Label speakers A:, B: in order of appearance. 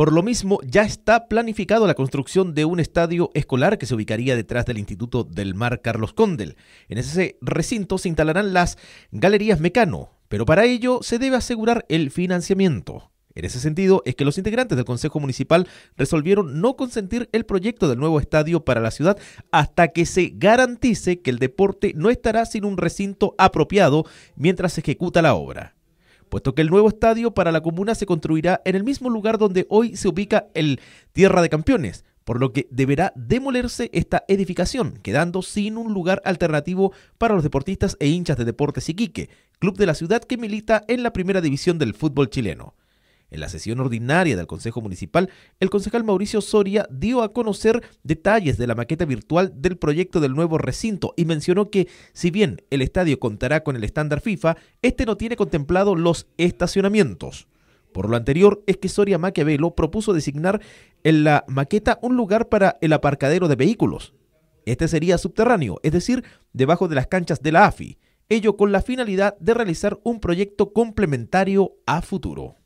A: Por lo mismo, ya está planificado la construcción de un estadio escolar que se ubicaría detrás del Instituto del Mar Carlos Condel. En ese recinto se instalarán las galerías Mecano, pero para ello se debe asegurar el financiamiento. En ese sentido, es que los integrantes del Consejo Municipal resolvieron no consentir el proyecto del nuevo estadio para la ciudad hasta que se garantice que el deporte no estará sin un recinto apropiado mientras se ejecuta la obra puesto que el nuevo estadio para la comuna se construirá en el mismo lugar donde hoy se ubica el Tierra de Campeones, por lo que deberá demolerse esta edificación, quedando sin un lugar alternativo para los deportistas e hinchas de Deportes Iquique, club de la ciudad que milita en la primera división del fútbol chileno. En la sesión ordinaria del Consejo Municipal, el concejal Mauricio Soria dio a conocer detalles de la maqueta virtual del proyecto del nuevo recinto y mencionó que, si bien el estadio contará con el estándar FIFA, este no tiene contemplado los estacionamientos. Por lo anterior, es que Soria Maquiavelo propuso designar en la maqueta un lugar para el aparcadero de vehículos. Este sería subterráneo, es decir, debajo de las canchas de la AFI, ello con la finalidad de realizar un proyecto complementario a futuro.